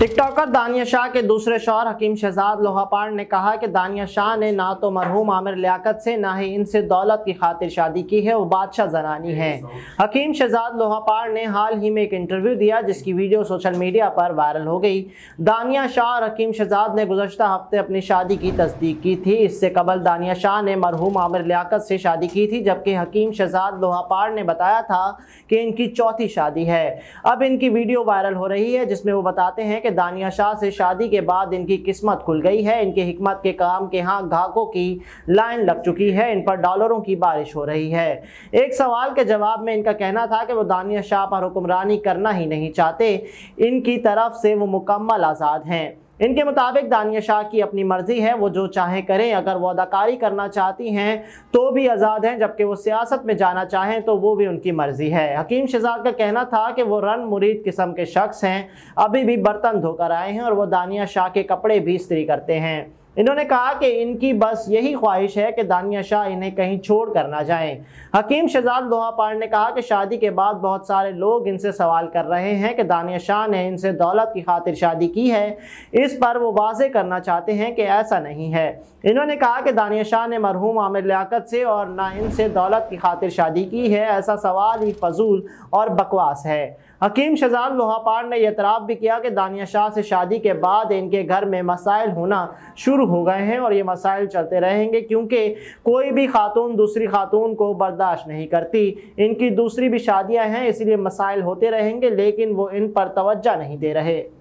TikToker दानिया शाह के दूसरे शौर हकीम शहजाद लोहापाड़ ने कहा कि दानिया शाह ने ना तो मरहूम आमिर लियाकत से ना ही इनसे दौलत की खातिर शादी की है वो बादशाह जनानी है हकीम शहजाद लोहापाड़ ने हाल ही में एक इंटरव्यू दिया जिसकी वीडियो सोशल मीडिया पर वायरल हो गई दानिया शाह और हकीम शहजाद ने गुजशत हफ्ते अपनी शादी की तस्दीक की थी इससे कबल दानिया शाह ने मरहूम आमिर लियाकत से शादी की थी जबकि हकीम शहजाद लोहापाड़ ने बताया था कि इनकी चौथी शादी है अब इनकी वीडियो वायरल हो रही है जिसमें वो बताते हैं कि कि दानिया शाह से शादी के बाद इनकी किस्मत खुल गई है इनके हिकमत के काम के यहाँ ग्राहकों की लाइन लग चुकी है इन पर डॉलरों की बारिश हो रही है एक सवाल के जवाब में इनका कहना था कि वो दानिया शाह पर हुक्मरानी करना ही नहीं चाहते इनकी तरफ से वो मुकम्मल आज़ाद हैं इनके मुताबिक दानिया शाह की अपनी मर्जी है वो जो चाहे करें अगर वो अदाकारी करना चाहती हैं तो भी आज़ाद हैं जबकि वो सियासत में जाना चाहें तो वो भी उनकी मर्जी है हकीम शहजाद का कहना था कि वो रन मुरीद किस्म के शख्स हैं अभी भी बर्तन धोकर आए हैं और वह दानिया शाह के कपड़े भी इस्तरी करते हैं इन्होंने कहा कि इनकी बस यही ख्वाहिश है कि दानिया शाह इन्हें कहीं छोड़ करना जाए हकीम शहजाद लोहापाड़ ने कहा कि शादी के बाद बहुत सारे लोग इनसे सवाल कर रहे हैं कि दानिया शाह ने इनसे दौलत की खातिर शादी की है इस पर वो वाजे करना चाहते हैं कि ऐसा नहीं है इन्होंने कहा कि दानिया शाह ने मरहूम आमिर लियाकत से और ना इनसे दौलत की खातिर शादी की है ऐसा सवाल ही फजूल और बकवास है हकीम शहजाद लोहापार ने यतराफ़ भी किया कि दानिया शाह से शादी के बाद इनके घर में मसाइल होना शुरू मशहूर हो गए हैं और ये मसाइल चलते रहेंगे क्योंकि कोई भी खातून दूसरी खातून को बर्दाश्त नहीं करती इनकी दूसरी भी शादियां हैं इसलिए मसाइल होते रहेंगे लेकिन वो इन पर तोज्जा नहीं दे रहे